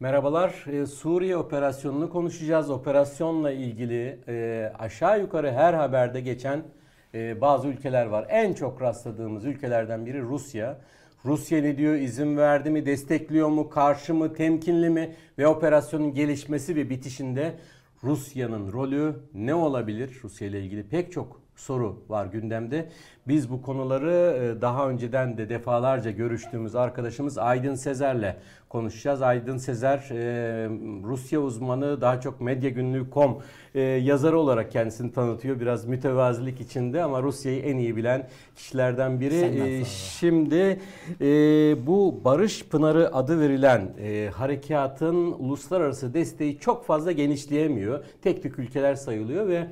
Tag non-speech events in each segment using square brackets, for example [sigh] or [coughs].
Merhabalar. E, Suriye operasyonunu konuşacağız. Operasyonla ilgili e, aşağı yukarı her haberde geçen e, bazı ülkeler var. En çok rastladığımız ülkelerden biri Rusya. Rusya ne diyor? İzin verdi mi? Destekliyor mu? Karşı mı? Temkinli mi? Ve operasyonun gelişmesi ve bitişinde Rusya'nın rolü ne olabilir? Rusya ile ilgili pek çok soru var gündemde. Biz bu konuları e, daha önceden de defalarca görüştüğümüz arkadaşımız Aydın Sezer'le konuşacağız. Aydın Sezer e, Rusya uzmanı daha çok medyagünlüğü.com e, yazarı olarak kendisini tanıtıyor. Biraz mütevazilik içinde ama Rusya'yı en iyi bilen kişilerden biri. Şimdi bu Barış Pınarı adı verilen harekatın uluslararası desteği çok fazla genişleyemiyor. Tek tük ülkeler sayılıyor ve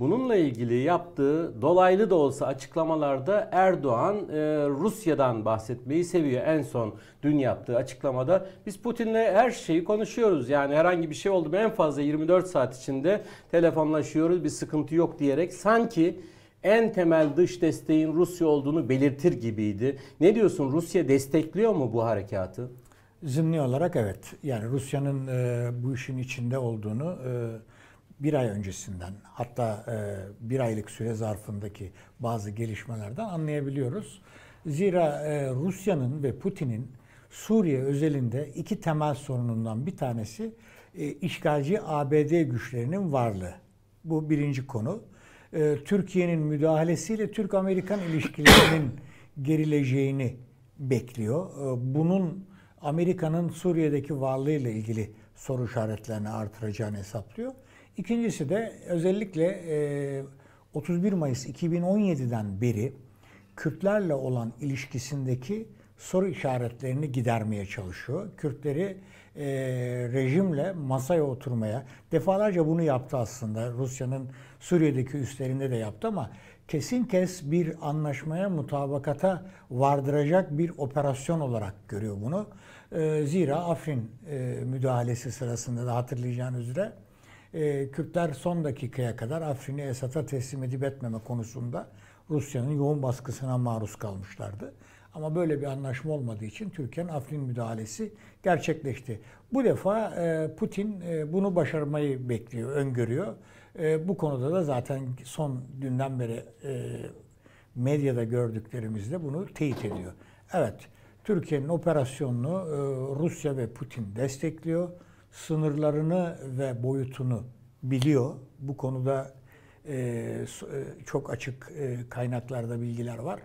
Bununla ilgili yaptığı dolaylı da olsa açıklamalarda Erdoğan e, Rusya'dan bahsetmeyi seviyor. En son dün yaptığı açıklamada biz Putin'le her şeyi konuşuyoruz. Yani herhangi bir şey oldu mu en fazla 24 saat içinde telefonlaşıyoruz bir sıkıntı yok diyerek sanki en temel dış desteğin Rusya olduğunu belirtir gibiydi. Ne diyorsun Rusya destekliyor mu bu harekatı? Zımni olarak evet. Yani Rusya'nın e, bu işin içinde olduğunu e, bir ay öncesinden hatta e, bir aylık süre zarfındaki bazı gelişmelerden anlayabiliyoruz. Zira e, Rusya'nın ve Putin'in Suriye özelinde iki temel sorunundan bir tanesi e, işgalci ABD güçlerinin varlığı. Bu birinci konu. Türkiye'nin müdahalesiyle Türk-Amerikan ilişkilerinin [coughs] gerileceğini bekliyor. bunun Amerika'nın Suriye'deki varlığıyla ilgili soru işaretlerini artıracağını hesaplıyor. İkincisi de özellikle 31 e, Mayıs 2017'den beri Kürtlerle olan ilişkisindeki soru işaretlerini gidermeye çalışıyor. Kürtleri e, rejimle masaya oturmaya defalarca bunu yaptı aslında. Rusya'nın Suriye'deki üstlerinde de yaptı ama kesin kes bir anlaşmaya mutabakata vardıracak bir operasyon olarak görüyor bunu. E, zira Afrin e, müdahalesi sırasında da hatırlayacağınız üzere e, Kürtler son dakikaya kadar Afrin'i Esad'a teslim edip etmeme konusunda Rusya'nın yoğun baskısına maruz kalmışlardı. Ama böyle bir anlaşma olmadığı için Türkiye'nin Afrin müdahalesi gerçekleşti. Bu defa e, Putin e, bunu başarmayı bekliyor, öngörüyor. E, bu konuda da zaten son dünden beri e, medyada gördüklerimizde bunu teyit ediyor. Evet, Türkiye'nin operasyonunu e, Rusya ve Putin destekliyor sınırlarını ve boyutunu biliyor. Bu konuda e, e, çok açık e, kaynaklarda bilgiler var.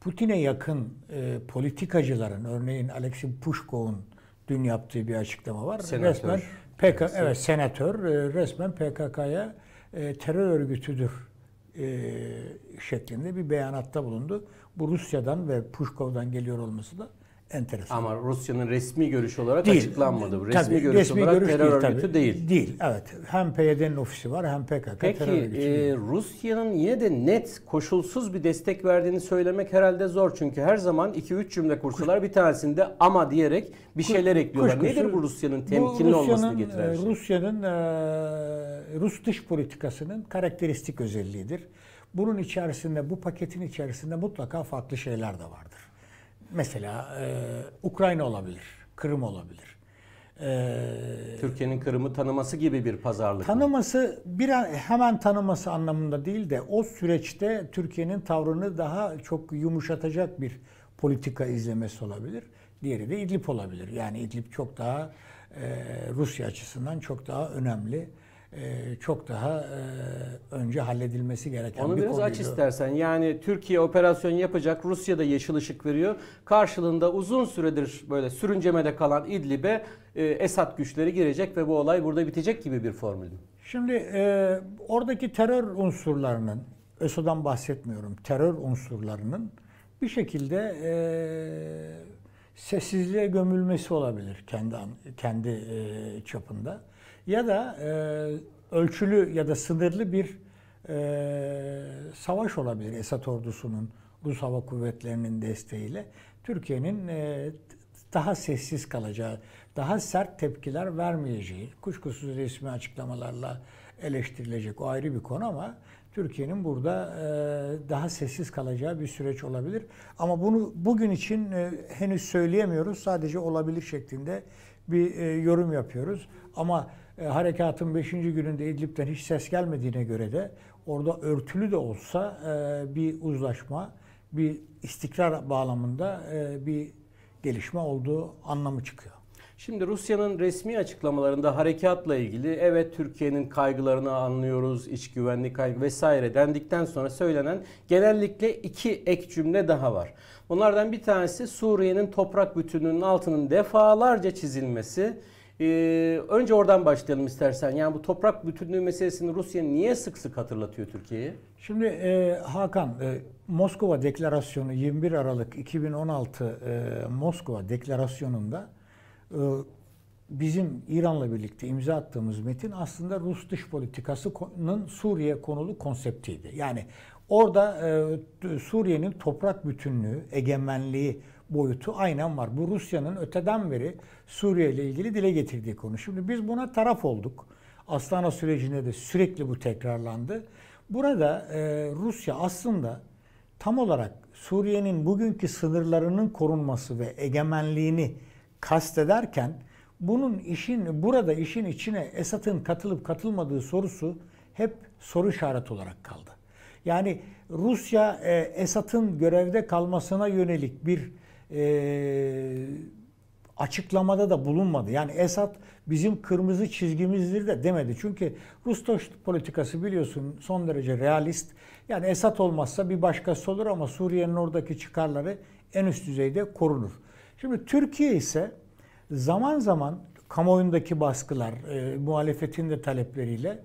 Putin'e yakın e, politikacıların, örneğin Alexei Pushkov'un dün yaptığı bir açıklama var. Senatör. Resmen PK, evet, evet senatör e, resmen PKK'ya e, terör örgütüdür e, şeklinde bir beyanatta bulundu. Bu Rusya'dan ve Pushkov'dan geliyor olması da enteresan. Ama Rusya'nın resmi görüş olarak değil. açıklanmadı bu. Resmi tabii, görüş resmi olarak görüş terör değil, örgütü tabii. değil. Değil, evet. Hem PYD'nin ofisi var hem PKK Peki, terör örgütü. Peki e, Rusya'nın yine de net, koşulsuz bir destek verdiğini söylemek herhalde zor. Çünkü her zaman 2-3 cümle kursalar bir tanesinde ama diyerek bir şeyler ekliyorlar. Kuş, Nedir bu Rusya'nın temkinli bu Rusya'nın, olmasını e, getiren şey? Rusya'nın, e, Rus dış politikasının karakteristik özelliğidir. Bunun içerisinde, bu paketin içerisinde mutlaka farklı şeyler de vardır. Mesela e, Ukrayna olabilir, Kırım olabilir. E, Türkiye'nin Kırım'ı tanıması gibi bir pazarlık. Tanıması bir an, hemen tanıması anlamında değil de o süreçte Türkiye'nin tavrını daha çok yumuşatacak bir politika izlemesi olabilir. Diğeri de İdlib olabilir. Yani İdlib çok daha e, Rusya açısından çok daha önemli ee, çok daha e, önce halledilmesi gereken Onu bir biraz aç istersen. Yani Türkiye operasyon yapacak, Rusya da yeşil ışık veriyor. Karşılığında uzun süredir böyle sürüncemede kalan İdlib'e e, Esad güçleri girecek ve bu olay burada bitecek gibi bir formül Şimdi e, oradaki terör unsurlarının, ÖSO'dan bahsetmiyorum, terör unsurlarının bir şekilde e, sessizliğe gömülmesi olabilir kendi kendi e, çapında ya da e, ölçülü ya da sınırlı bir e, savaş olabilir Esad ordusunun, Rus Hava Kuvvetleri'nin desteğiyle. Türkiye'nin e, daha sessiz kalacağı, daha sert tepkiler vermeyeceği, kuşkusuz resmi açıklamalarla eleştirilecek o ayrı bir konu ama Türkiye'nin burada e, daha sessiz kalacağı bir süreç olabilir. Ama bunu bugün için e, henüz söyleyemiyoruz. Sadece olabilir şeklinde bir e, yorum yapıyoruz. Ama e, harekatın 5. gününde İdlib'den hiç ses gelmediğine göre de orada örtülü de olsa e, bir uzlaşma, bir istikrar bağlamında e, bir gelişme olduğu anlamı çıkıyor. Şimdi Rusya'nın resmi açıklamalarında harekatla ilgili evet Türkiye'nin kaygılarını anlıyoruz, iç güvenlik kaygı vesaire dendikten sonra söylenen genellikle iki ek cümle daha var. Bunlardan bir tanesi Suriye'nin toprak bütünlüğünün altının defalarca çizilmesi ee, önce oradan başlayalım istersen. Yani bu toprak bütünlüğü meselesini Rusya niye sık sık hatırlatıyor Türkiye'ye? Şimdi e, Hakan, e, Moskova Deklarasyonu 21 Aralık 2016 e, Moskova Deklarasyonu'nda e, bizim İran'la birlikte imza attığımız metin aslında Rus dış politikasının Suriye konulu konseptiydi. Yani Orada e, Suriye'nin toprak bütünlüğü, egemenliği boyutu aynen var. Bu Rusya'nın öteden beri Suriye ile ilgili dile getirdiği konu. Şimdi biz buna taraf olduk. Astana sürecinde de sürekli bu tekrarlandı. Burada e, Rusya aslında tam olarak Suriye'nin bugünkü sınırlarının korunması ve egemenliğini kastederken bunun işin burada işin içine Esad'ın katılıp katılmadığı sorusu hep soru işareti olarak kaldı. Yani Rusya e, Esad'ın görevde kalmasına yönelik bir e, açıklamada da bulunmadı. Yani Esad bizim kırmızı çizgimizdir de demedi. Çünkü Rus politikası biliyorsun son derece realist. Yani Esad olmazsa bir başkası olur ama Suriye'nin oradaki çıkarları en üst düzeyde korunur. Şimdi Türkiye ise zaman zaman kamuoyundaki baskılar, e, muhalefetin de talepleriyle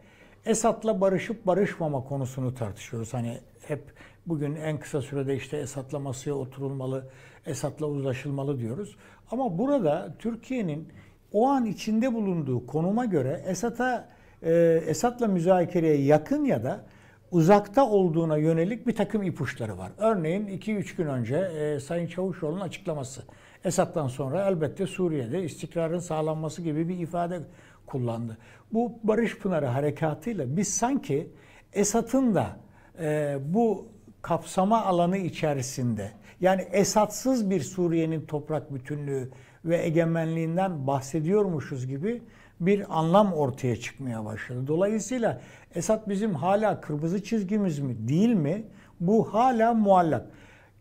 Esat'la barışıp barışmama konusunu tartışıyoruz. Hani hep bugün en kısa sürede işte Esad'la masaya oturulmalı, Esat'la uzlaşılmalı diyoruz. Ama burada Türkiye'nin o an içinde bulunduğu konuma göre Esata, e, Esat'la müzakereye yakın ya da uzakta olduğuna yönelik bir takım ipuçları var. Örneğin 2-3 gün önce e, Sayın Çavuşoğlu'nun açıklaması. Esat'tan sonra elbette Suriye'de istikrarın sağlanması gibi bir ifade kullandı. Bu Barış Pınarı harekatıyla biz sanki Esat'ın da e, bu kapsama alanı içerisinde yani Esatsız bir Suriye'nin toprak bütünlüğü ve egemenliğinden bahsediyormuşuz gibi bir anlam ortaya çıkmaya başladı. Dolayısıyla Esat bizim hala kırmızı çizgimiz mi değil mi? Bu hala muallak.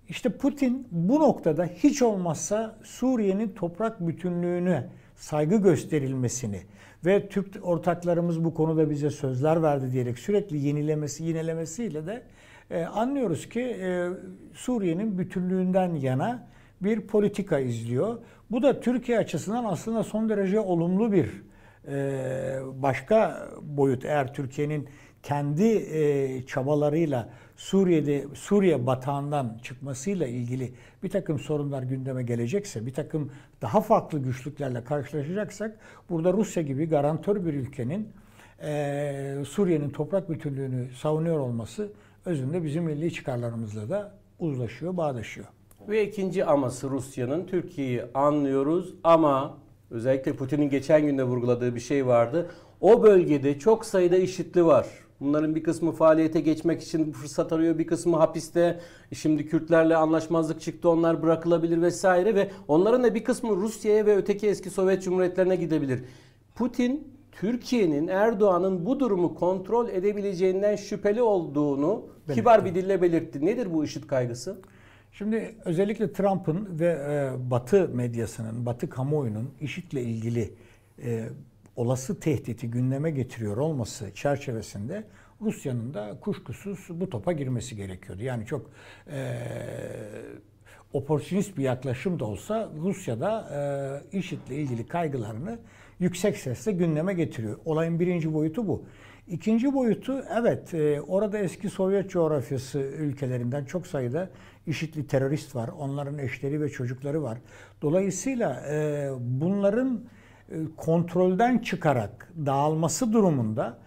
İşte Putin bu noktada hiç olmazsa Suriye'nin toprak bütünlüğünü saygı gösterilmesini ve Türk ortaklarımız bu konuda bize sözler verdi diyerek sürekli yenilemesi, yenilemesiyle de e, anlıyoruz ki e, Suriye'nin bütünlüğünden yana bir politika izliyor. Bu da Türkiye açısından aslında son derece olumlu bir e, başka boyut. Eğer Türkiye'nin kendi e, çabalarıyla Suriye'de Suriye batağından çıkmasıyla ilgili bir takım sorunlar gündeme gelecekse, bir takım daha farklı güçlüklerle karşılaşacaksak burada Rusya gibi garantör bir ülkenin e, Suriye'nin toprak bütünlüğünü savunuyor olması özünde bizim milli çıkarlarımızla da uzlaşıyor, bağdaşıyor. Ve ikinci aması Rusya'nın Türkiye'yi anlıyoruz ama özellikle Putin'in geçen günde vurguladığı bir şey vardı. O bölgede çok sayıda işitli var. Bunların bir kısmı faaliyete geçmek için fırsat arıyor, bir kısmı hapiste. Şimdi Kürtlerle anlaşmazlık çıktı, onlar bırakılabilir vesaire ve onların da bir kısmı Rusya'ya ve öteki eski Sovyet Cumhuriyetlerine gidebilir. Putin Türkiye'nin Erdoğan'ın bu durumu kontrol edebileceğinden şüpheli olduğunu belirtti. kibar bir dille belirtti. Nedir bu IŞİD kaygısı? Şimdi özellikle Trump'ın ve e, Batı medyasının, Batı kamuoyunun IŞİD'le ilgili e, olası tehdidi gündeme getiriyor olması çerçevesinde Rusya'nın da kuşkusuz bu topa girmesi gerekiyordu. Yani çok e, oportunist bir yaklaşım da olsa Rusya'da e, IŞİD'le ilgili kaygılarını yüksek sesle gündeme getiriyor. Olayın birinci boyutu bu. İkinci boyutu evet e, orada eski Sovyet coğrafyası ülkelerinden çok sayıda IŞİD'li terörist var. Onların eşleri ve çocukları var. Dolayısıyla e, bunların e, kontrolden çıkarak dağılması durumunda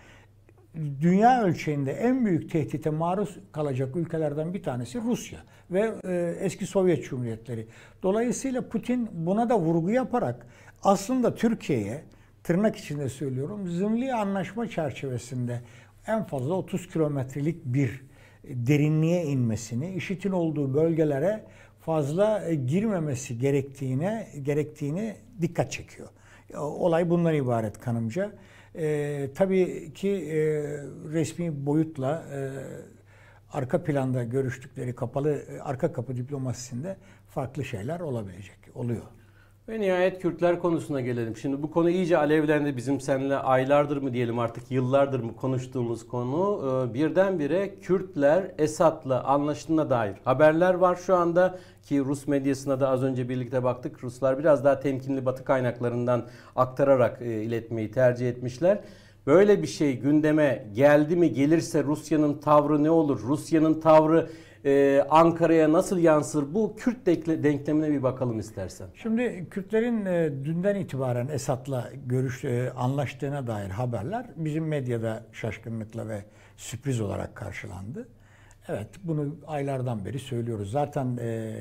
dünya ölçeğinde en büyük tehdite maruz kalacak ülkelerden bir tanesi Rusya ve e, eski Sovyet Cumhuriyetleri. Dolayısıyla Putin buna da vurgu yaparak aslında Türkiye'ye tırnak içinde söylüyorum zımli anlaşma çerçevesinde en fazla 30 kilometrelik bir derinliğe inmesini, işitin olduğu bölgelere fazla e, girmemesi gerektiğine gerektiğini dikkat çekiyor. Olay bundan ibaret kanımca. E, tabii ki e, resmi boyutla e, arka planda görüştükleri kapalı e, arka kapı diplomasisinde farklı şeyler olabilecek, oluyor. Ve nihayet Kürtler konusuna gelelim. Şimdi bu konu iyice alevlendi. Bizim seninle aylardır mı diyelim artık yıllardır mı konuştuğumuz konu. Ee, birdenbire Kürtler Esad'la anlaştığına dair haberler var şu anda. Ki Rus medyasına da az önce birlikte baktık. Ruslar biraz daha temkinli batı kaynaklarından aktararak e, iletmeyi tercih etmişler. Böyle bir şey gündeme geldi mi gelirse Rusya'nın tavrı ne olur? Rusya'nın tavrı e, Ankara'ya nasıl yansır? Bu Kürt denklemine bir bakalım istersen. Şimdi Kürtlerin e, dünden itibaren Esad'la görüş e, anlaştığına dair haberler bizim medyada şaşkınlıkla ve sürpriz olarak karşılandı. Evet, bunu aylardan beri söylüyoruz. Zaten e,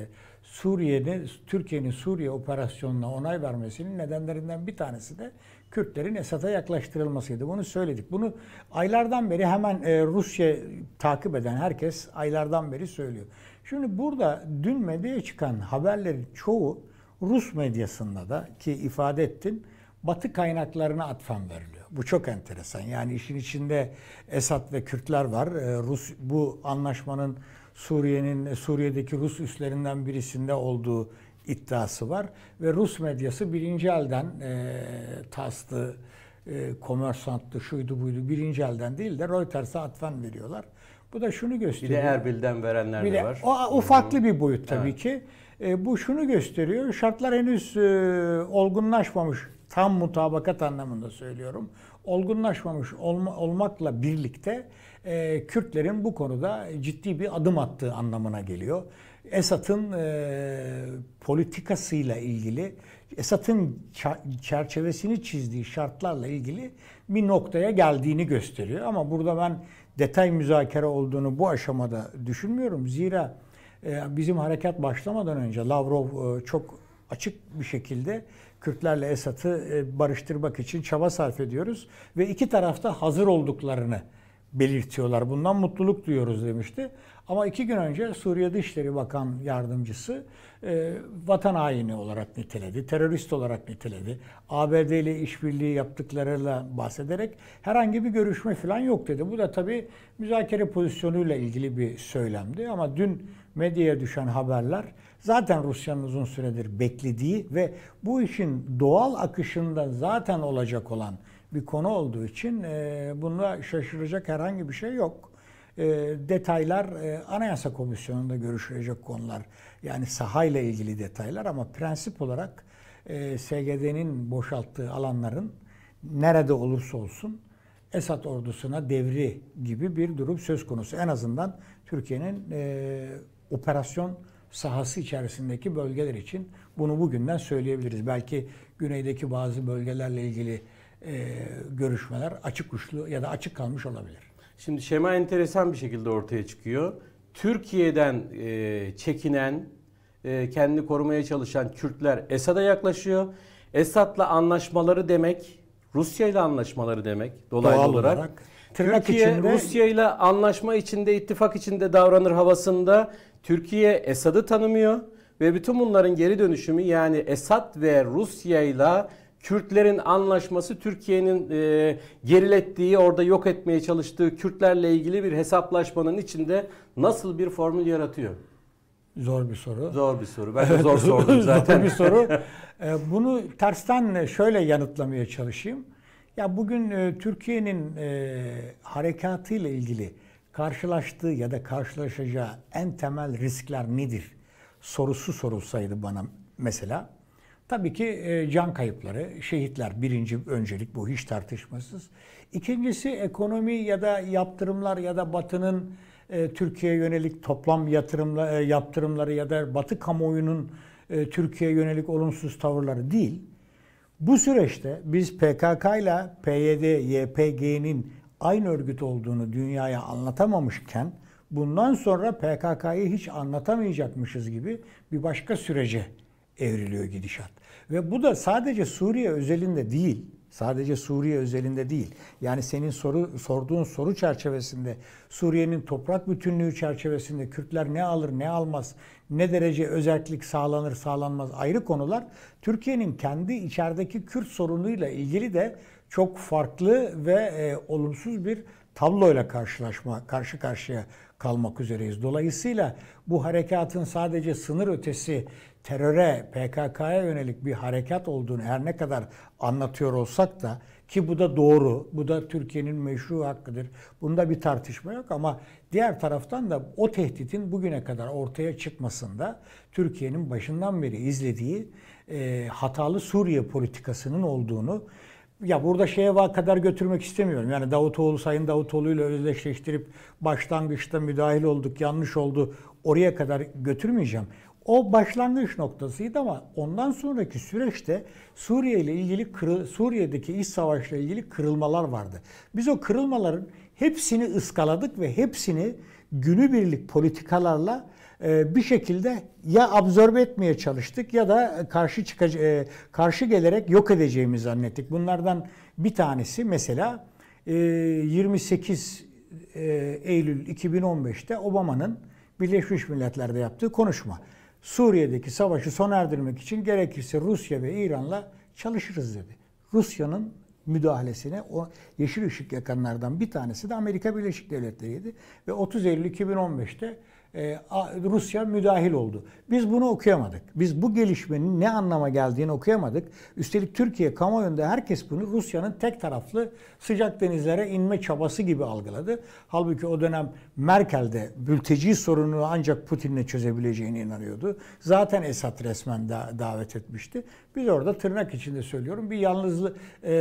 Suriye'de, Türkiye'nin Suriye operasyonuna onay vermesinin nedenlerinden bir tanesi de Kürtlerin Esad'a yaklaştırılmasıydı. Bunu söyledik. Bunu aylardan beri hemen e, Rusya takip eden herkes aylardan beri söylüyor. Şimdi burada dün medyaya çıkan haberlerin çoğu Rus medyasında da ki ifade ettin, Batı kaynaklarına atfan veriliyor. Bu çok enteresan. Yani işin içinde Esad ve Kürtler var. Ee, Rus bu anlaşmanın Suriye'nin e, Suriye'deki Rus üslerinden birisinde olduğu iddiası var ve Rus medyası birinci elden e, taslı e, komersanttı, şuydu buydu birinci elden değil de Reuters'a atfen veriyorlar. Bu da şunu gösteriyor. Bir de Erbil'den verenler bir de, de var. O, o farklı bir boyut tabii evet. ki. E, bu şunu gösteriyor. Şartlar henüz e, olgunlaşmamış tam mutabakat anlamında söylüyorum. Olgunlaşmamış olma, olmakla birlikte e, Kürtlerin bu konuda ciddi bir adım attığı anlamına geliyor. Esat'ın e, politikasıyla ilgili, Esat'ın çerçevesini çizdiği şartlarla ilgili bir noktaya geldiğini gösteriyor. Ama burada ben detay müzakere olduğunu bu aşamada düşünmüyorum. Zira e, bizim harekat başlamadan önce Lavrov e, çok açık bir şekilde Kürtlerle Esad'ı e, barıştırmak için çaba sarf ediyoruz ve iki tarafta hazır olduklarını belirtiyorlar. Bundan mutluluk duyuyoruz demişti. Ama iki gün önce Suriye Dışişleri Bakan Yardımcısı e, vatan haini olarak niteledi, terörist olarak niteledi. ABD ile işbirliği yaptıklarıyla bahsederek herhangi bir görüşme falan yok dedi. Bu da tabii müzakere pozisyonuyla ilgili bir söylemdi. Ama dün medyaya düşen haberler zaten Rusya'nın uzun süredir beklediği ve bu işin doğal akışında zaten olacak olan bir konu olduğu için e, bunda şaşıracak herhangi bir şey yok. E, detaylar e, Anayasa Komisyonu'nda görüşülecek konular. Yani sahayla ilgili detaylar ama prensip olarak e, SGD'nin boşalttığı alanların nerede olursa olsun Esad ordusuna devri gibi bir durum söz konusu. En azından Türkiye'nin e, operasyon sahası içerisindeki bölgeler için bunu bugünden söyleyebiliriz. Belki güneydeki bazı bölgelerle ilgili e, görüşmeler açık uçlu ya da açık kalmış olabilir. Şimdi şema enteresan bir şekilde ortaya çıkıyor. Türkiye'den e, çekinen, e, kendini korumaya çalışan Kürtler Esad'a yaklaşıyor. Esad'la anlaşmaları demek, Rusya ile anlaşmaları demek dolaylı Doğal olarak. olarak Tırnak Türkiye içinde... Rusya ile anlaşma içinde, ittifak içinde davranır havasında Türkiye Esad'ı tanımıyor ve bütün bunların geri dönüşümü yani Esad ve Rusya ile Kürtlerin anlaşması Türkiye'nin e, gerilettiği, orada yok etmeye çalıştığı Kürtlerle ilgili bir hesaplaşmanın içinde nasıl bir formül yaratıyor? Zor bir soru. Zor bir soru. Ben de zor sordum [laughs] zaten. zor bir soru. [laughs] E, bunu tersten şöyle yanıtlamaya çalışayım. Ya bugün e, Türkiye'nin e, ile ilgili karşılaştığı ya da karşılaşacağı en temel riskler nedir sorusu sorulsaydı bana mesela tabii ki e, can kayıpları, şehitler birinci öncelik bu hiç tartışmasız. İkincisi ekonomi ya da yaptırımlar ya da Batı'nın e, Türkiye'ye yönelik toplam yatırımla, e, yaptırımları ya da Batı kamuoyunun e, Türkiye'ye yönelik olumsuz tavırları değil. Bu süreçte biz PKK ile PYD, YPG'nin aynı örgüt olduğunu dünyaya anlatamamışken bundan sonra PKK'yı hiç anlatamayacakmışız gibi bir başka sürece evriliyor gidişat. Ve bu da sadece Suriye özelinde değil, Sadece Suriye özelinde değil. Yani senin soru sorduğun soru çerçevesinde Suriye'nin toprak bütünlüğü çerçevesinde Kürtler ne alır ne almaz, ne derece özellik sağlanır sağlanmaz ayrı konular. Türkiye'nin kendi içerideki Kürt sorunuyla ilgili de çok farklı ve e, olumsuz bir tabloyla karşılaşma karşı karşıya kalmak üzereyiz. Dolayısıyla bu harekatın sadece sınır ötesi teröre, PKK'ya yönelik bir harekat olduğunu her ne kadar anlatıyor olsak da ki bu da doğru, bu da Türkiye'nin meşru hakkıdır. Bunda bir tartışma yok ama diğer taraftan da o tehditin bugüne kadar ortaya çıkmasında Türkiye'nin başından beri izlediği e, hatalı Suriye politikasının olduğunu ya burada şeye kadar götürmek istemiyorum. Yani Davutoğlu Sayın Davutoğlu ile özdeşleştirip başlangıçta müdahil olduk, yanlış oldu. Oraya kadar götürmeyeceğim. O başlangıç noktasıydı ama ondan sonraki süreçte Suriye ile ilgili kırı, Suriye'deki iç savaşla ilgili kırılmalar vardı. Biz o kırılmaların hepsini ıskaladık ve hepsini günübirlik politikalarla ee, bir şekilde ya absorbe etmeye çalıştık ya da karşı çıkacak e, karşı gelerek yok edeceğimi zannettik. Bunlardan bir tanesi mesela 28 e, e, Eylül 2015'te Obama'nın Birleşmiş Milletler'de yaptığı konuşma. Suriye'deki savaşı sona erdirmek için gerekirse Rusya ve İran'la çalışırız dedi. Rusya'nın müdahalesine o yeşil ışık yakanlardan bir tanesi de Amerika Birleşik Devletleri'ydi. Ve 30 Eylül 2015'te e, Rusya müdahil oldu. Biz bunu okuyamadık. Biz bu gelişmenin ne anlama geldiğini okuyamadık. Üstelik Türkiye kamuoyunda herkes bunu Rusya'nın tek taraflı sıcak denizlere inme çabası gibi algıladı. Halbuki o dönem Merkel de Bülteci sorununu ancak Putin'le çözebileceğine inanıyordu. Zaten Esad resmen da davet etmişti. Biz orada tırnak içinde söylüyorum bir yalnızlık, e,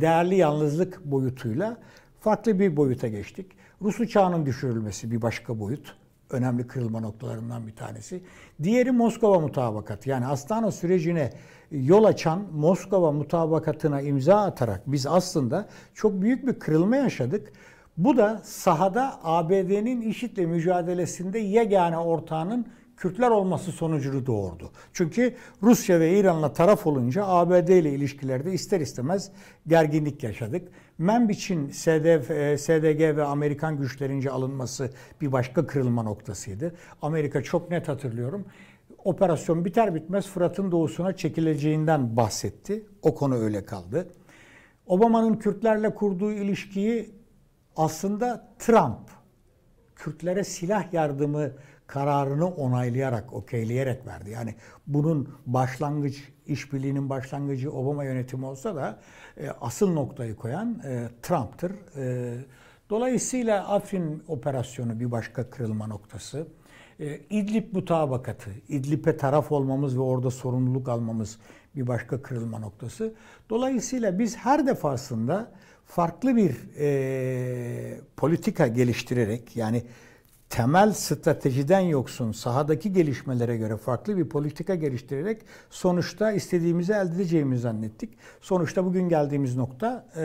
değerli yalnızlık boyutuyla farklı bir boyuta geçtik. Rus uçağının düşürülmesi bir başka boyut önemli kırılma noktalarından bir tanesi. Diğeri Moskova mutabakatı. Yani Astana sürecine yol açan Moskova mutabakatına imza atarak biz aslında çok büyük bir kırılma yaşadık. Bu da sahada ABD'nin işitle mücadelesinde yegane ortağının Kürtler olması sonucunu doğurdu. Çünkü Rusya ve İran'la taraf olunca ABD ile ilişkilerde ister istemez gerginlik yaşadık. Membiç'in SDF, e, SDG ve Amerikan güçlerince alınması bir başka kırılma noktasıydı. Amerika çok net hatırlıyorum. Operasyon biter bitmez Fırat'ın doğusuna çekileceğinden bahsetti. O konu öyle kaldı. Obama'nın Kürtlerle kurduğu ilişkiyi aslında Trump Kürtlere silah yardımı kararını onaylayarak, okeyleyerek verdi. Yani bunun başlangıç işbirliğinin başlangıcı Obama yönetimi olsa da e, asıl noktayı koyan e, Trump'tır. E, dolayısıyla Afrin operasyonu bir başka kırılma noktası. E, İdlib mutabakatı, İdlib'e taraf olmamız ve orada sorumluluk almamız bir başka kırılma noktası. Dolayısıyla biz her defasında farklı bir e, politika geliştirerek yani temel stratejiden yoksun, sahadaki gelişmelere göre farklı bir politika geliştirerek sonuçta istediğimizi elde edeceğimizi zannettik. Sonuçta bugün geldiğimiz nokta e,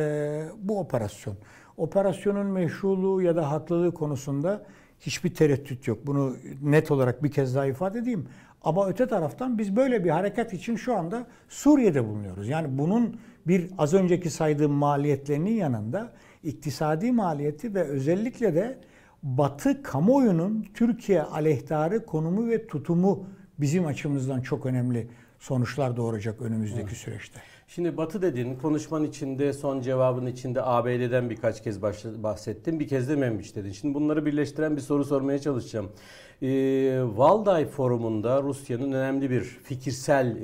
bu operasyon. Operasyonun meşruluğu ya da haklılığı konusunda hiçbir tereddüt yok. Bunu net olarak bir kez daha ifade edeyim. Ama öte taraftan biz böyle bir hareket için şu anda Suriye'de bulunuyoruz. Yani bunun bir az önceki saydığım maliyetlerinin yanında iktisadi maliyeti ve özellikle de Batı kamuoyunun Türkiye aleyhtarı konumu ve tutumu bizim açımızdan çok önemli sonuçlar doğuracak önümüzdeki evet. süreçte. Şimdi Batı dedin, konuşman içinde, son cevabın içinde ABD'den birkaç kez bahsettin, bir kez de Membiç dedin. Şimdi bunları birleştiren bir soru sormaya çalışacağım. E, ee, Valday Forumu'nda Rusya'nın önemli bir fikirsel,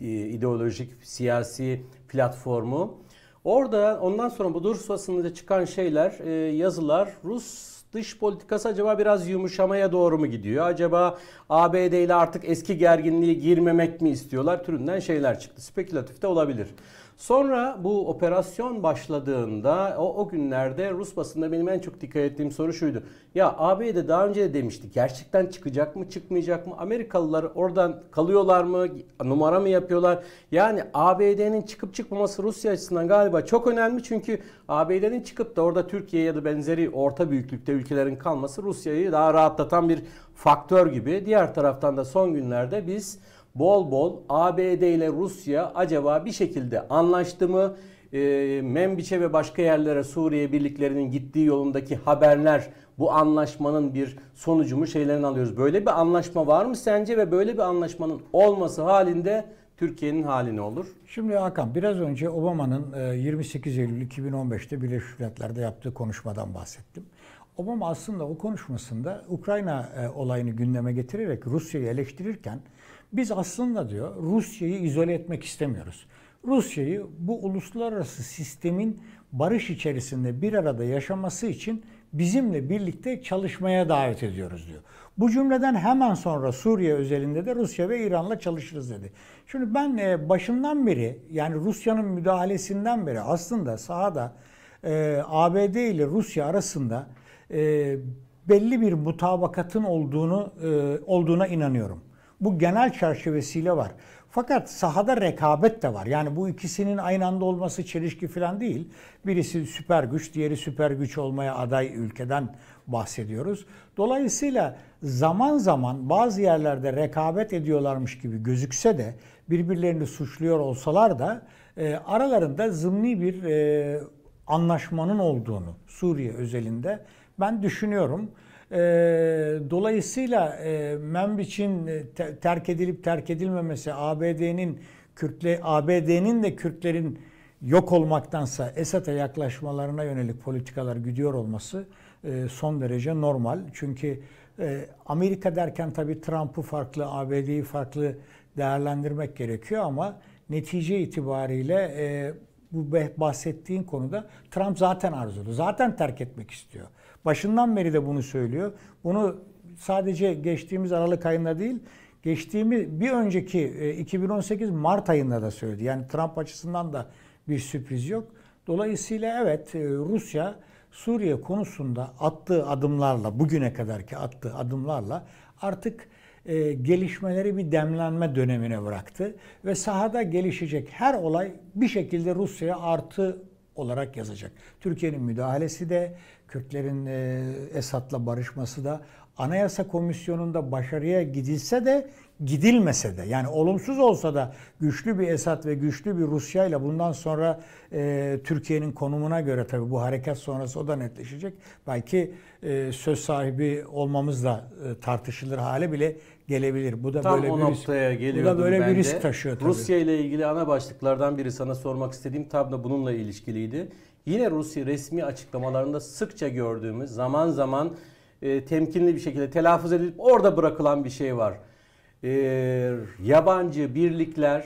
e, ideolojik, siyasi platformu. Orada ondan sonra bu duruşmasında çıkan şeyler, e, yazılar Rus dış politikası acaba biraz yumuşamaya doğru mu gidiyor? Acaba ABD ile artık eski gerginliği girmemek mi istiyorlar? Türünden şeyler çıktı. Spekülatif de olabilir. Sonra bu operasyon başladığında o, o günlerde Rus basında benim en çok dikkat ettiğim soru şuydu. Ya AB'de daha önce de demişti gerçekten çıkacak mı çıkmayacak mı? Amerikalılar oradan kalıyorlar mı? Numara mı yapıyorlar? Yani ABD'nin çıkıp çıkmaması Rusya açısından galiba çok önemli. Çünkü ABD'nin çıkıp da orada Türkiye ya da benzeri orta büyüklükte ülkelerin kalması Rusya'yı daha rahatlatan bir faktör gibi. Diğer taraftan da son günlerde biz bol bol ABD ile Rusya acaba bir şekilde anlaştı mı? E, Membiçe ve başka yerlere Suriye birliklerinin gittiği yolundaki haberler bu anlaşmanın bir sonucu mu şeylerini alıyoruz. Böyle bir anlaşma var mı sence ve böyle bir anlaşmanın olması halinde Türkiye'nin hali ne olur? Şimdi Hakan biraz önce Obama'nın 28 e, Eylül 2015'te Birleşik Devletler'de yaptığı konuşmadan bahsettim. Obama aslında o konuşmasında Ukrayna e, olayını gündeme getirerek Rusya'yı eleştirirken biz aslında diyor Rusya'yı izole etmek istemiyoruz. Rusya'yı bu uluslararası sistemin barış içerisinde bir arada yaşaması için bizimle birlikte çalışmaya davet ediyoruz diyor. Bu cümleden hemen sonra Suriye özelinde de Rusya ve İran'la çalışırız dedi. Şimdi ben e, başından beri yani Rusya'nın müdahalesinden beri aslında sahada e, ABD ile Rusya arasında e, belli bir mutabakatın olduğunu olduğuna inanıyorum. Bu genel çerçevesiyle var. Fakat sahada rekabet de var. Yani bu ikisinin aynı anda olması çelişki falan değil. Birisi süper güç, diğeri süper güç olmaya aday ülkeden bahsediyoruz. Dolayısıyla zaman zaman bazı yerlerde rekabet ediyorlarmış gibi gözükse de birbirlerini suçluyor olsalar da e, aralarında zımni bir e, anlaşmanın olduğunu Suriye özelinde ben düşünüyorum. Ee, dolayısıyla e, Membiç'in e, te, terk edilip terk edilmemesi ABD'nin Kürtle ABD'nin de Kürtlerin yok olmaktansa Esad'a yaklaşmalarına yönelik politikalar güdüyor olması e, son derece normal. Çünkü Amerika derken tabii Trump'ı farklı, ABD'yi farklı değerlendirmek gerekiyor ama netice itibariyle bu bahsettiğin konuda Trump zaten arzulu. Zaten terk etmek istiyor. Başından beri de bunu söylüyor. Bunu sadece geçtiğimiz Aralık ayında değil, geçtiğimiz bir önceki 2018 e, Mart ayında da söyledi. Yani Trump açısından da bir sürpriz yok. Dolayısıyla evet e, Rusya Suriye konusunda attığı adımlarla, bugüne kadarki attığı adımlarla artık e, gelişmeleri bir demlenme dönemine bıraktı. Ve sahada gelişecek her olay bir şekilde Rusya'ya artı olarak yazacak. Türkiye'nin müdahalesi de, Kürtlerin e, Esad'la barışması da Anayasa Komisyonu'nda başarıya gidilse de gidilmese de yani olumsuz olsa da güçlü bir Esad ve güçlü bir Rusya ile bundan sonra e, Türkiye'nin konumuna göre tabi bu hareket sonrası o da netleşecek. Belki e, söz sahibi olmamız da e, tartışılır hale bile gelebilir. Bu da Tam böyle o bir noktaya risk, bu da böyle bir risk taşıyor tabii. Rusya ile ilgili ana başlıklardan biri sana sormak istediğim tam da bununla ilişkiliydi yine Rusya resmi açıklamalarında sıkça gördüğümüz zaman zaman e, temkinli bir şekilde telaffuz edilip orada bırakılan bir şey var. E, yabancı birlikler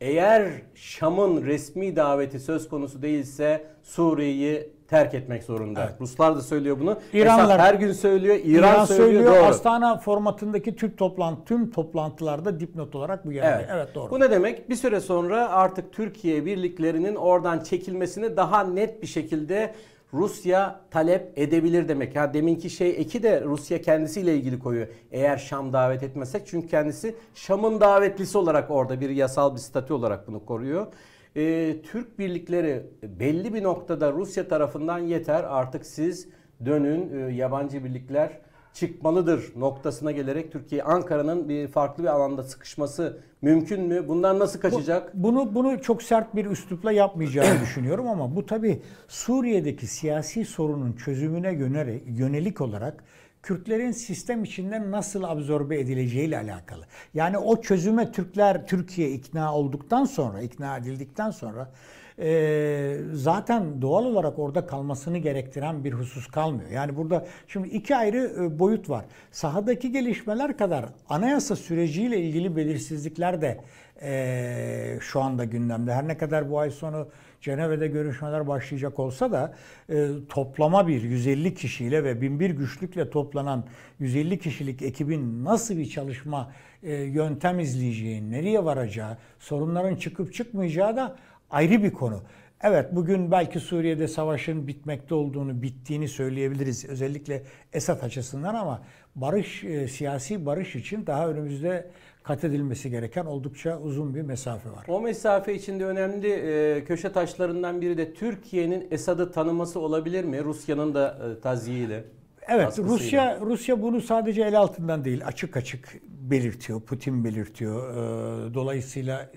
eğer Şam'ın resmi daveti söz konusu değilse Suriye'yi terk etmek zorunda. Evet. Ruslar da söylüyor bunu. E, İranlar Esad her gün söylüyor. İran, İran söylüyor. söylüyor doğru. Astana formatındaki tüm toplantı tüm toplantılarda dipnot olarak bu geldi. Evet. evet doğru. Bu ne demek? Bir süre sonra artık Türkiye birliklerinin oradan çekilmesini daha net bir şekilde Rusya talep edebilir demek. Ya deminki şey eki de Rusya kendisiyle ilgili koyuyor. Eğer Şam davet etmesek çünkü kendisi Şam'ın davetlisi olarak orada bir yasal bir statü olarak bunu koruyor e, Türk birlikleri belli bir noktada Rusya tarafından yeter artık siz dönün e, yabancı birlikler çıkmalıdır noktasına gelerek Türkiye Ankara'nın bir farklı bir alanda sıkışması mümkün mü? Bundan nasıl kaçacak? Bu, bunu bunu çok sert bir üslupla yapmayacağını [clears throat] düşünüyorum ama bu tabi Suriye'deki siyasi sorunun çözümüne yönelik olarak Kürtlerin sistem içinde nasıl absorbe edileceğiyle alakalı. Yani o çözüme Türkler Türkiye ikna olduktan sonra, ikna edildikten sonra e, zaten doğal olarak orada kalmasını gerektiren bir husus kalmıyor. Yani burada şimdi iki ayrı e, boyut var. Sahadaki gelişmeler kadar anayasa süreciyle ilgili belirsizlikler de e, şu anda gündemde. Her ne kadar bu ay sonu Cenevre'de görüşmeler başlayacak olsa da e, toplama bir 150 kişiyle ve binbir güçlükle toplanan 150 kişilik ekibin nasıl bir çalışma e, yöntem izleyeceği, nereye varacağı, sorunların çıkıp çıkmayacağı da ayrı bir konu. Evet bugün belki Suriye'de savaşın bitmekte olduğunu, bittiğini söyleyebiliriz. Özellikle Esad açısından ama barış, e, siyasi barış için daha önümüzde kat edilmesi gereken oldukça uzun bir mesafe var. O mesafe içinde önemli e, köşe taşlarından biri de Türkiye'nin Esad'ı tanıması olabilir mi? Rusya'nın da e, taziyiyle. Evet baskısıyla. Rusya Rusya bunu sadece el altından değil açık açık belirtiyor. Putin belirtiyor. E, dolayısıyla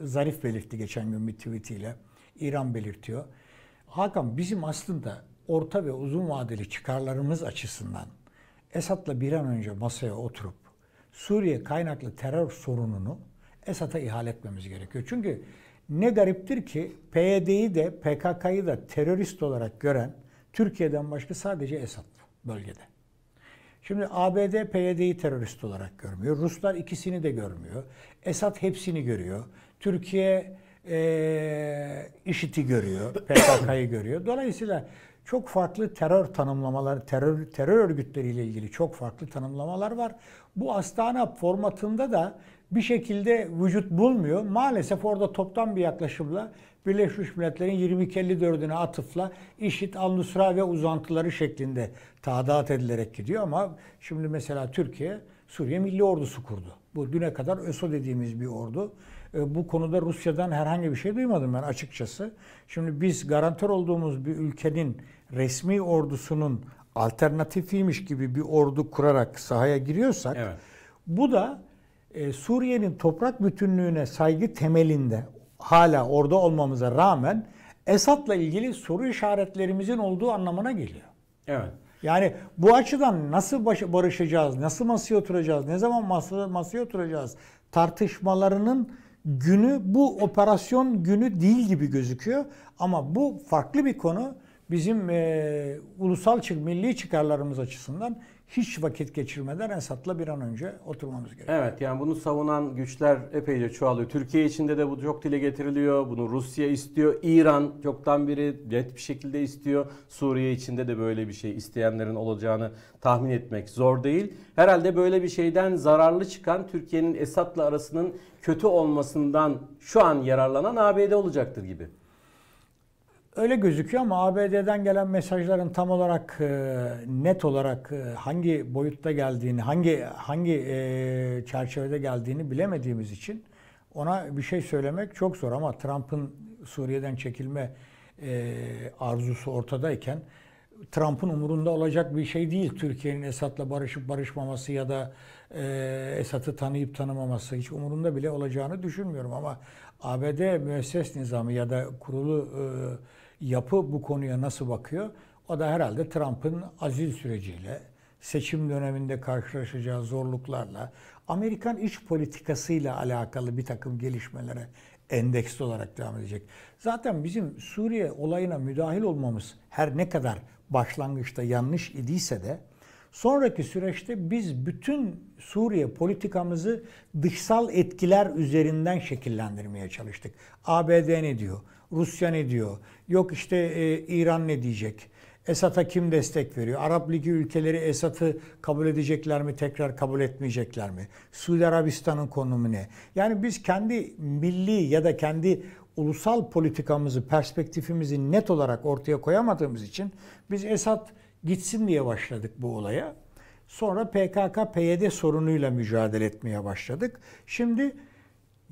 Zarif belirtti geçen gün bir tweetiyle. İran belirtiyor. Hakan bizim aslında orta ve uzun vadeli çıkarlarımız açısından Esad'la bir an önce masaya oturup Suriye kaynaklı terör sorununu Esad'a ihale etmemiz gerekiyor. Çünkü ne gariptir ki PYD'yi de PKK'yı da terörist olarak gören Türkiye'den başka sadece Esad bölgede. Şimdi ABD PYD'yi terörist olarak görmüyor. Ruslar ikisini de görmüyor. Esad hepsini görüyor. Türkiye e, IŞİD'i görüyor, [coughs] PKK'yı görüyor. Dolayısıyla çok farklı terör tanımlamaları, terör terör örgütleriyle ilgili çok farklı tanımlamalar var. Bu Astana formatında da bir şekilde vücut bulmuyor. Maalesef orada toptan bir yaklaşımla Birleşmiş Milletler'in 2254'üne atıfla IŞİD, al ve uzantıları şeklinde taadat edilerek gidiyor ama şimdi mesela Türkiye Suriye Milli Ordusu kurdu. Bu düne kadar ÖSO dediğimiz bir ordu. E, bu konuda Rusya'dan herhangi bir şey duymadım ben açıkçası. Şimdi biz garantör olduğumuz bir ülkenin resmi ordusunun alternatifiymiş gibi bir ordu kurarak sahaya giriyorsak evet. bu da e, Suriye'nin toprak bütünlüğüne saygı temelinde hala orada olmamıza rağmen Esad'la ilgili soru işaretlerimizin olduğu anlamına geliyor. Evet. Yani bu açıdan nasıl baş, barışacağız, nasıl masaya oturacağız, ne zaman masaya masaya oturacağız tartışmalarının günü bu operasyon günü değil gibi gözüküyor. Ama bu farklı bir konu. Bizim e, ulusal milli çıkarlarımız açısından hiç vakit geçirmeden Esad'la bir an önce oturmamız gerekiyor. Evet yani bunu savunan güçler epeyce çoğalıyor. Türkiye içinde de bu çok dile getiriliyor. Bunu Rusya istiyor. İran çoktan biri net bir şekilde istiyor. Suriye içinde de böyle bir şey isteyenlerin olacağını tahmin etmek zor değil. Herhalde böyle bir şeyden zararlı çıkan Türkiye'nin Esad'la arasının kötü olmasından şu an yararlanan ABD olacaktır gibi. Öyle gözüküyor ama ABD'den gelen mesajların tam olarak e, net olarak e, hangi boyutta geldiğini, hangi hangi e, çerçevede geldiğini bilemediğimiz için ona bir şey söylemek çok zor ama Trump'ın Suriye'den çekilme e, arzusu ortadayken Trump'ın umurunda olacak bir şey değil Türkiye'nin Esad'la barışıp barışmaması ya da e, Esad'ı tanıyıp tanımaması hiç umurunda bile olacağını düşünmüyorum ama ABD müesses nizamı ya da kurulu e, yapı bu konuya nasıl bakıyor? O da herhalde Trump'ın azil süreciyle, seçim döneminde karşılaşacağı zorluklarla, Amerikan iç politikasıyla alakalı bir takım gelişmelere endeksli olarak devam edecek. Zaten bizim Suriye olayına müdahil olmamız her ne kadar başlangıçta yanlış idiyse de sonraki süreçte biz bütün Suriye politikamızı dışsal etkiler üzerinden şekillendirmeye çalıştık. ABD ne diyor? Rusya ne diyor? Yok işte e, İran ne diyecek? Esat'a kim destek veriyor? Arap Ligi ülkeleri Esat'ı kabul edecekler mi, tekrar kabul etmeyecekler mi? Suudi Arabistan'ın konumu ne? Yani biz kendi milli ya da kendi ulusal politikamızı, perspektifimizi net olarak ortaya koyamadığımız için biz Esat gitsin diye başladık bu olaya. Sonra PKK-PYD sorunuyla mücadele etmeye başladık. Şimdi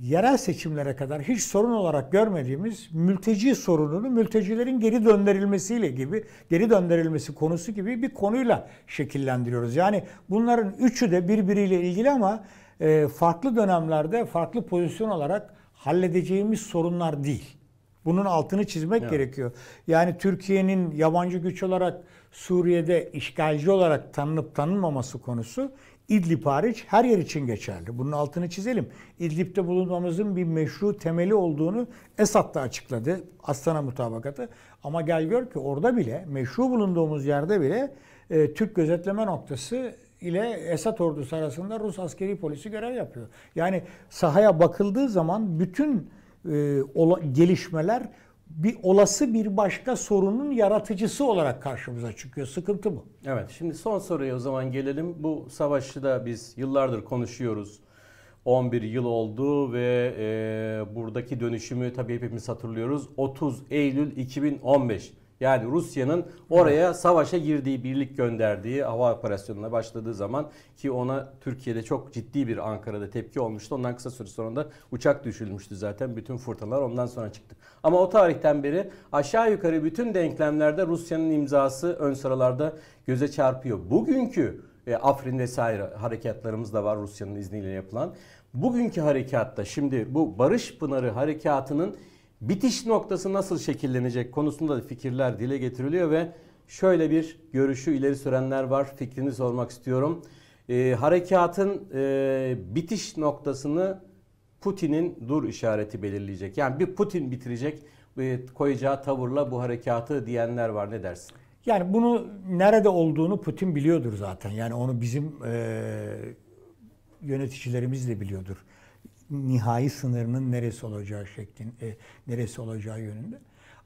yerel seçimlere kadar hiç sorun olarak görmediğimiz mülteci sorununu mültecilerin geri döndürülmesiyle gibi geri döndürülmesi konusu gibi bir konuyla şekillendiriyoruz. Yani bunların üçü de birbiriyle ilgili ama e, farklı dönemlerde farklı pozisyon olarak halledeceğimiz sorunlar değil. Bunun altını çizmek evet. gerekiyor. Yani Türkiye'nin yabancı güç olarak Suriye'de işgalci olarak tanınıp tanınmaması konusu İdlib hariç her yer için geçerli. Bunun altını çizelim. İdlib'de bulunmamızın bir meşru temeli olduğunu Esad da açıkladı. Astana mutabakatı. Ama gel gör ki orada bile, meşru bulunduğumuz yerde bile e, Türk gözetleme noktası ile Esad ordusu arasında Rus askeri polisi görev yapıyor. Yani sahaya bakıldığı zaman bütün e, gelişmeler bir olası bir başka sorunun yaratıcısı olarak karşımıza çıkıyor. Sıkıntı bu. Evet. Şimdi son soruya o zaman gelelim. Bu savaşı da biz yıllardır konuşuyoruz. 11 yıl oldu ve e, buradaki dönüşümü tabii hepimiz hatırlıyoruz. 30 Eylül 2015. Yani Rusya'nın oraya savaşa girdiği, birlik gönderdiği, hava operasyonuna başladığı zaman ki ona Türkiye'de çok ciddi bir Ankara'da tepki olmuştu. Ondan kısa süre sonra da uçak düşülmüştü zaten. Bütün fırtınalar ondan sonra çıktı. Ama o tarihten beri aşağı yukarı bütün denklemlerde Rusya'nın imzası ön sıralarda göze çarpıyor. Bugünkü e, Afrin vesaire harekatlarımız da var Rusya'nın izniyle yapılan. Bugünkü harekatta şimdi bu Barış Pınarı harekatının bitiş noktası nasıl şekillenecek konusunda da fikirler dile getiriliyor ve şöyle bir görüşü ileri sürenler var. Fikrini sormak istiyorum. E, harekatın e, bitiş noktasını Putin'in dur işareti belirleyecek. Yani bir Putin bitirecek e, koyacağı tavırla bu harekatı diyenler var. Ne dersin? Yani bunu nerede olduğunu Putin biliyordur zaten. Yani onu bizim e, yöneticilerimiz de biliyordur nihai sınırının neresi olacağı şeklin e, neresi olacağı yönünde.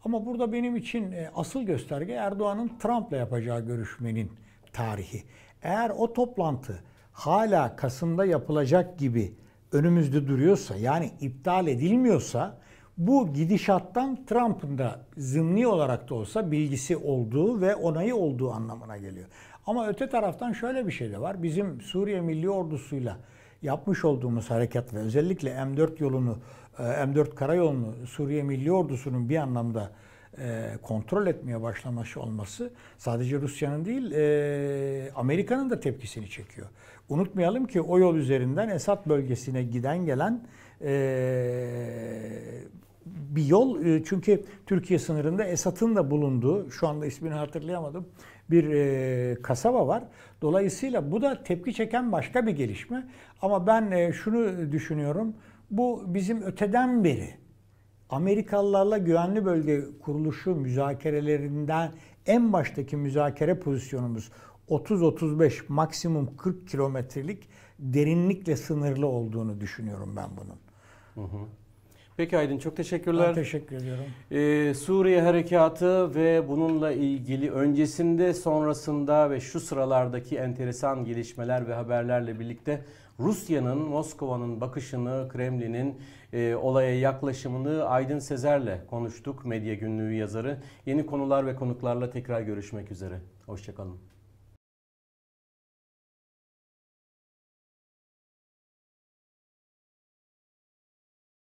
Ama burada benim için e, asıl gösterge Erdoğan'ın Trump'la yapacağı görüşmenin tarihi. Eğer o toplantı hala Kasım'da yapılacak gibi önümüzde duruyorsa yani iptal edilmiyorsa bu gidişattan Trump'ın da zımni olarak da olsa bilgisi olduğu ve onayı olduğu anlamına geliyor. Ama öte taraftan şöyle bir şey de var. Bizim Suriye Milli Ordusu'yla yapmış olduğumuz harekat ve özellikle M4 yolunu, e, M4 karayolunu Suriye Milli Ordusu'nun bir anlamda e, kontrol etmeye başlamış olması sadece Rusya'nın değil e, Amerika'nın da tepkisini çekiyor. Unutmayalım ki o yol üzerinden Esad bölgesine giden gelen bir yol. Ee, çünkü Türkiye sınırında Esat'ın da bulunduğu, şu anda ismini hatırlayamadım, bir e, kasaba var. Dolayısıyla bu da tepki çeken başka bir gelişme. Ama ben e, şunu düşünüyorum. Bu bizim öteden beri Amerikalılarla güvenli bölge kuruluşu müzakerelerinden en baştaki müzakere pozisyonumuz 30-35 maksimum 40 kilometrelik derinlikle sınırlı olduğunu düşünüyorum ben bunun. Hı hı. Peki Aydın çok teşekkürler. Ben teşekkür ediyorum. Ee, Suriye harekatı ve bununla ilgili öncesinde, sonrasında ve şu sıralardaki enteresan gelişmeler ve haberlerle birlikte Rusya'nın, Moskova'nın bakışını, Kremlin'in e, olaya yaklaşımını Aydın Sezer'le konuştuk. Medya Günlüğü yazarı. Yeni konular ve konuklarla tekrar görüşmek üzere. Hoşçakalın.